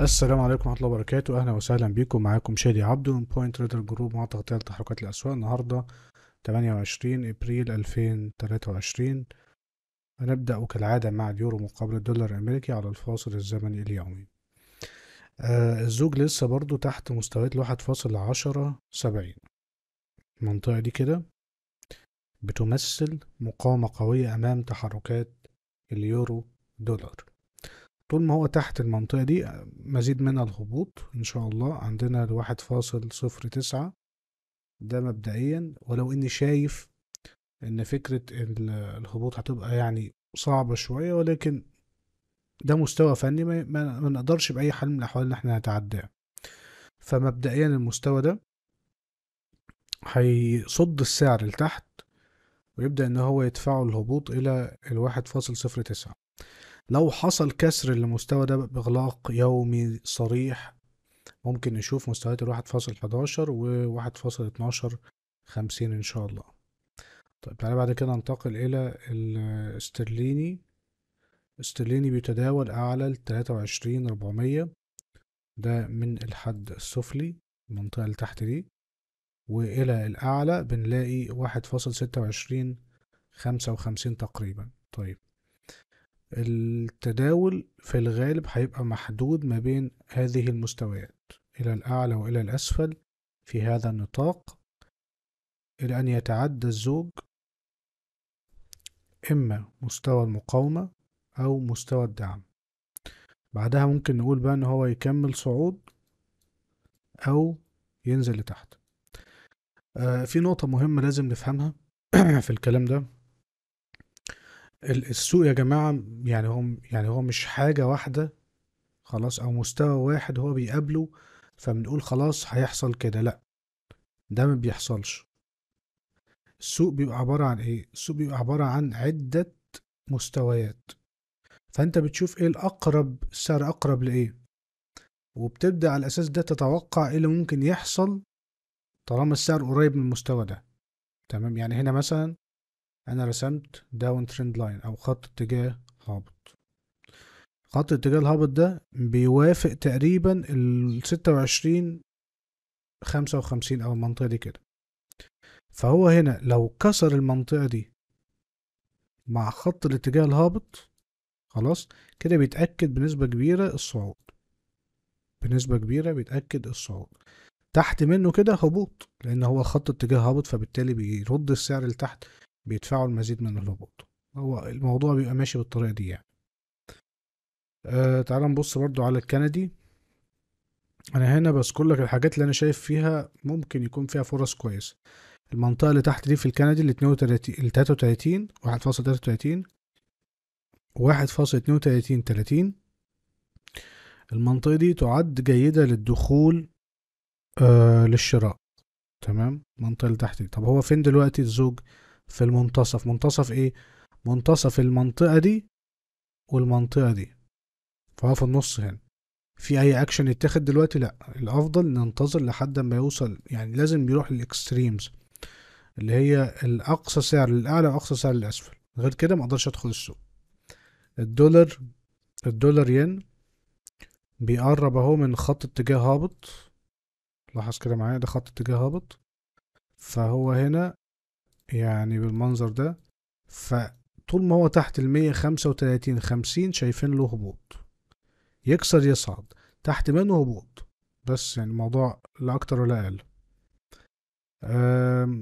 السلام عليكم ورحمه الله وبركاته اهلا وسهلا بيكم معاكم شادي عبدو من بوينت تريدر جروب مع تغطيه لتحركات الاسواق النهارده 28 ابريل 2023 هنبدا وكالعاده مع اليورو مقابل الدولار الامريكي على الفاصل الزمني اليومي آه الزوج لسه برضو تحت مستويات ال عشرة سبعين المنطقه دي كده بتمثل مقاومه قويه امام تحركات اليورو دولار طول ما هو تحت المنطقة دي مزيد من الهبوط إن شاء الله عندنا الواحد فاصل صفر تسعة ده مبدئيا ولو إني شايف إن فكرة الهبوط هتبقى يعني صعبة شوية ولكن ده مستوى فني ما نقدرش بأي حال من الأحوال إن احنا نتعداه فمبدئيا المستوى ده هيصد السعر لتحت ويبدأ إن هو يدفعه الهبوط إلى الواحد فاصل صفر تسعة لو حصل كسر للمستوى ده بإغلاق يومي صريح ممكن نشوف مستويات الواحد فاصل حداشر وواحد فاصل اتناشر خمسين إن شاء الله طيب تعالى بعد كده ننتقل إلى الاسترليني استرليني بيتداول أعلى لتلاتة وعشرين ربعمية ده من الحد السفلي المنطقة اللي تحت دي وإلى الأعلى بنلاقي واحد فاصل ستة وعشرين خمسة وخمسين تقريبا طيب التداول في الغالب هيبقى محدود ما بين هذه المستويات إلى الأعلى وإلى الأسفل في هذا النطاق إلى أن يتعدى الزوج إما مستوى المقاومة أو مستوى الدعم بعدها ممكن نقول بقى إن هو يكمل صعود أو ينزل لتحت آه، في نقطة مهمة لازم نفهمها في الكلام ده السوق يا جماعه يعني هو يعني هو مش حاجه واحده خلاص او مستوى واحد هو بيقابله فبنقول خلاص هيحصل كده لا ده ما بيحصلش السوق بيبقى عباره عن ايه السوق بيبقى عباره عن عده مستويات فانت بتشوف ايه الاقرب السعر اقرب لايه وبتبدا على الاساس ده تتوقع ايه اللي ممكن يحصل طالما السعر قريب من المستوى ده تمام يعني هنا مثلا انا رسمت داون ترند لاين او خط اتجاه هابط خط اتجاه الهابط ده بيوافق تقريبا ال 26 55 او المنطقه دي كده فهو هنا لو كسر المنطقه دي مع خط الاتجاه الهابط خلاص كده بيتاكد بنسبه كبيره الصعود بنسبه كبيره بيتاكد الصعود تحت منه كده هبوط لان هو خط اتجاه هابط فبالتالي بيرد السعر لتحت بيدفعوا المزيد من الهبوط هو الموضوع بيبقى ماشي بالطريقة دي يعني آه تعال نبص برضو على الكندي انا هنا بس كلك الحاجات اللي انا شايف فيها ممكن يكون فيها فرص كويسه المنطقه اللي تحت دي في الكندي ال 32 ال 33 1.33 1.32 30 المنطقه دي تعد جيده للدخول آه للشراء تمام المنطقه اللي تحت دي طب هو فين دلوقتي الزوج في المنتصف منتصف ايه منتصف المنطقة دي والمنطقة دي فهو في النص هنا في اي اكشن يتاخد دلوقتي لا الافضل ننتظر لحد ما يوصل يعني لازم بيروح للاكستريمز اللي هي الاقصى سعر للاعلى واقصى سعر للاسفل غير كده ما اقدرش ادخل السوق الدولار الدولار ين بيقرب اهو من خط اتجاه هابط لاحظ كده معايا ده خط اتجاه هابط فهو هنا يعني بالمنظر ده فطول ما هو تحت المية خمسة وتلاتين خمسين شايفين له هبوط يكسر يصعد تحت منه هبوط بس يعني الموضوع لا أكتر ولا أقل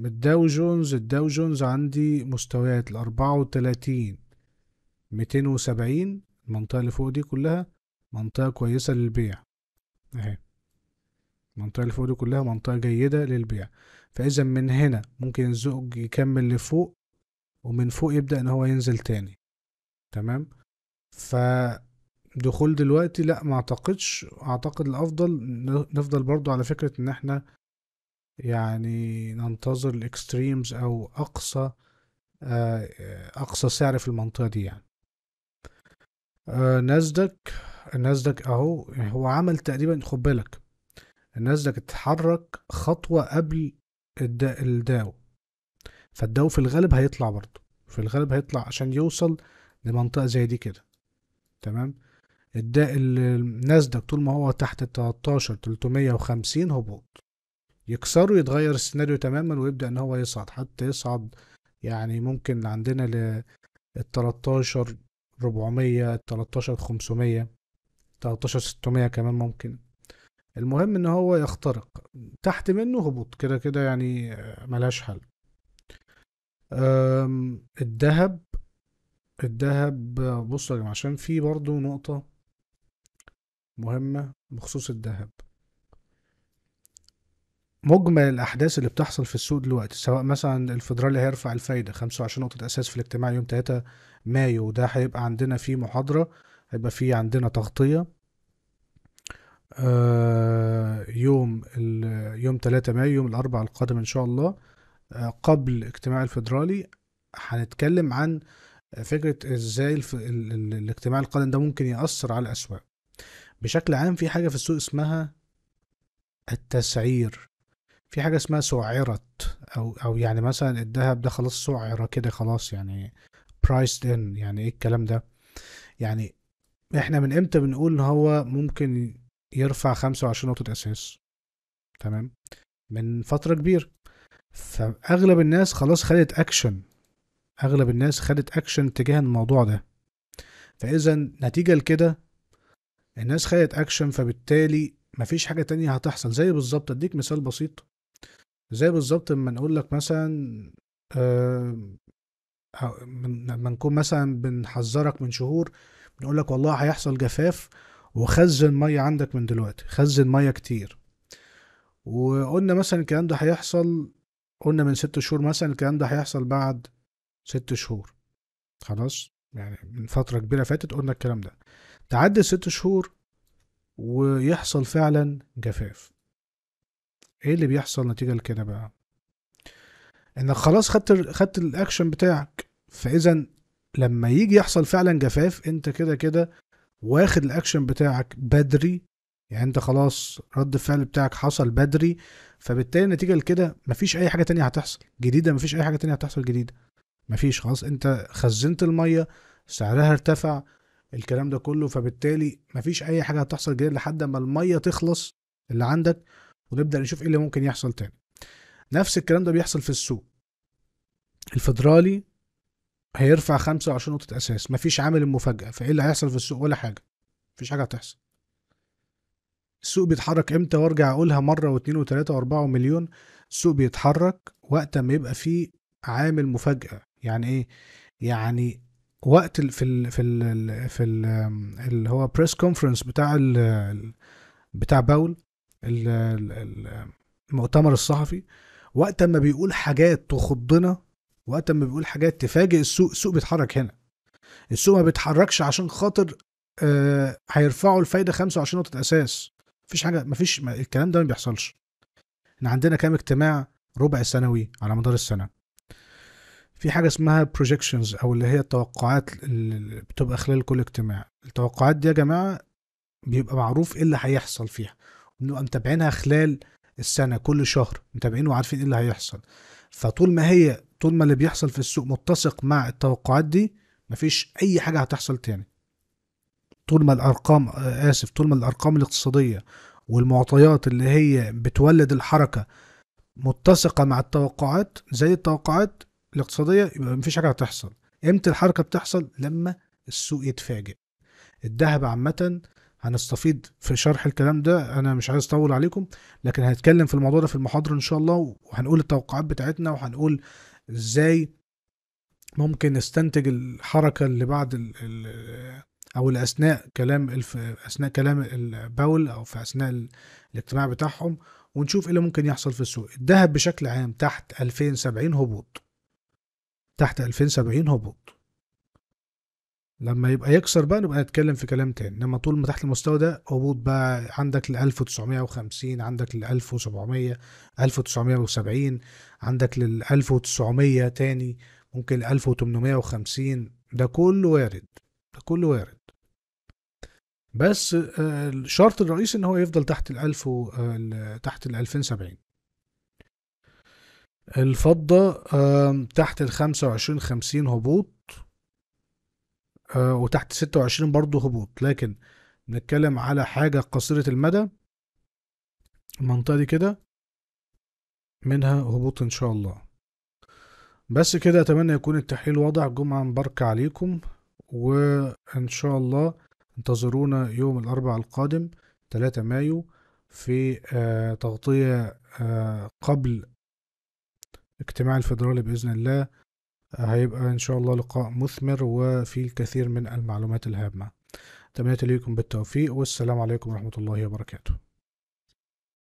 الداو جونز الداو جونز عندي مستويات الأربعة وتلاتين ميتين وسبعين المنطقة اللي فوق دي كلها منطقة كويسة للبيع اهي المنطقة اللي فوق دي كلها منطقة جيدة للبيع فإذا من هنا ممكن الزوج يكمل لفوق ومن فوق يبدأ إن هو ينزل تاني تمام فدخول دلوقتي لا ما اعتقدش اعتقد الافضل نفضل برضو على فكرة ان احنا يعني ننتظر الاكستريمز او اقصى آه، اقصى سعر في المنطقة دي يعني آه، نازدك النازدك اهو هو عمل تقريبا خد بالك النازدك اتحرك خطوة قبل الدا الداو فالداو في الغالب هيطلع برضه في الغالب هيطلع عشان يوصل لمنطقة زي دي كده تمام الدا الناس النازدك طول ما هو تحت تلتاشر تلتمية وخمسين هبوط يكسره يتغير السيناريو تماما ويبدأ ان هو يصعد حتى يصعد يعني ممكن عندنا ل ربعمية تلتاشر خمسمية تلتاشر ستمية كمان ممكن المهم ان هو يخترق تحت منه هبوط كده كده يعني ملهاش حل الذهب الذهب بصوا يا جماعه عشان في برضو نقطه مهمه بخصوص الذهب مجمل الأحداث اللي بتحصل في السوق دلوقتي سواء مثلا الفيدرالي هيرفع الفايدة 25 نقطة أساس في الاجتماع يوم 3 مايو وده هيبقى عندنا فيه محاضرة هيبقى فيه عندنا تغطية آه، يوم آه، يوم 3 مايو يوم الاربعاء القادم ان شاء الله آه، قبل اجتماع الفدرالي هنتكلم عن فكره ازاي ال الاجتماع القادم ده ممكن ياثر على الاسواق بشكل عام في حاجه في السوق اسمها التسعير في حاجه اسمها سعرت او او يعني مثلا الذهب ده خلاص سعر كده خلاص يعني برايسد ان يعني ايه الكلام ده يعني احنا من امتى بنقول ان هو ممكن يرفع 25 نقطة أساس تمام من فترة كبيرة فأغلب الناس خلاص خدت أكشن أغلب الناس خدت أكشن تجاه الموضوع ده فإذا نتيجة لكده الناس خدت أكشن فبالتالي مفيش حاجة تانية هتحصل زي بالظبط أديك مثال بسيط زي بالظبط لما نقول لك مثلا آه نكون مثلا بنحذرك من شهور بنقول لك والله هيحصل جفاف وخزن ميه عندك من دلوقتي خزن ميه كتير وقلنا مثلا الكلام ده هيحصل قلنا من ست شهور مثلا الكلام ده هيحصل بعد ست شهور خلاص يعني من فترة كبيرة فاتت قلنا الكلام ده تعدي ست شهور ويحصل فعلا جفاف ايه اللي بيحصل نتيجة لكده بقى انك خلاص خدت خدت الاكشن بتاعك فاذا لما يجي يحصل فعلا جفاف انت كده كده واخد الاكشن بتاعك بدري يعني انت خلاص رد الفعل بتاعك حصل بدري فبالتالي نتيجه لكده مفيش اي حاجه تانية هتحصل جديده مفيش اي حاجه تانية هتحصل جديده مفيش خلاص انت خزنت الميه سعرها ارتفع الكلام ده كله فبالتالي مفيش اي حاجه هتحصل جديده لحد ما الميه تخلص اللي عندك ونبدا نشوف ايه اللي ممكن يحصل تاني نفس الكلام ده بيحصل في السوق الفدرالي هيرفع 25 نقطة أساس مفيش عامل المفاجأة فإيه اللي هيحصل في السوق ولا حاجة مفيش حاجة هتحصل السوق بيتحرك امتى وارجع اقولها مرة واتنين وتلاتة واربعة ومليون السوق بيتحرك وقت ما يبقى فيه عامل مفاجأة يعني ايه يعني وقت في الـ في الـ في الـ اللي هو بريس كونفرنس بتاع الـ بتاع باول المؤتمر الصحفي وقت ما بيقول حاجات تخضنا وقت ما بيقول حاجات تفاجئ السوق السوق بيتحرك هنا السوق ما بيتحركش عشان خاطر آه هيرفعوا الفايده 25 نقطه اساس مفيش حاجه مفيش ما الكلام ده ما بيحصلش احنا عندنا كام اجتماع ربع سنوي على مدار السنه في حاجه اسمها projections او اللي هي التوقعات اللي بتبقى خلال كل اجتماع التوقعات دي يا جماعه بيبقى معروف ايه اللي هيحصل فيها بنبقى متابعينها خلال السنه كل شهر متابعين وعارفين ايه اللي هيحصل فطول ما هي طول ما اللي بيحصل في السوق متسق مع التوقعات دي مفيش اي حاجه هتحصل تاني طول ما الارقام آه، اسف طول ما الارقام الاقتصاديه والمعطيات اللي هي بتولد الحركه متسقه مع التوقعات زي التوقعات الاقتصاديه يبقى مفيش حاجه هتحصل امتى الحركه بتحصل لما السوق يتفاجئ الذهب عامه هنستفيد في شرح الكلام ده انا مش عايز اطول عليكم لكن هنتكلم في الموضوع ده في المحاضره ان شاء الله وهنقول التوقعات بتاعتنا وهنقول ازاي ممكن نستنتج الحركه اللي بعد الـ الـ او الاثناء كلام اثناء كلام الباول او في اثناء الاجتماع بتاعهم ونشوف ايه اللي ممكن يحصل في السوق الذهب بشكل عام تحت 2070 هبوط تحت 2070 هبوط لما يبقى يكسر بقى نبقى نتكلم في كلام تاني انما طول ما تحت المستوى ده هبوط بقى عندك ل 1950 عندك ل 1700 1970 عندك لل 1900 تاني ممكن 1850 ده كله وارد ده كله وارد بس آه، الشرط الرئيسي ان هو يفضل تحت ال 1000 آه، تحت ال 2070 الفضة تحت ال 25 50 هبوط آه، وتحت 26 برضه هبوط لكن نتكلم على حاجة قصيرة المدى المنطقة دي كده منها هبوط إن شاء الله بس كده أتمنى يكون التحليل واضح جمعة مباركة عليكم وإن شاء الله انتظرونا يوم الأربعاء القادم 3 مايو في آه، تغطية آه، قبل اجتماع الفيدرالي بإذن الله هيبقى إن شاء الله لقاء مثمر وفيه الكثير من المعلومات الهامة تمنيت ليكم بالتوفيق والسلام عليكم ورحمة الله وبركاته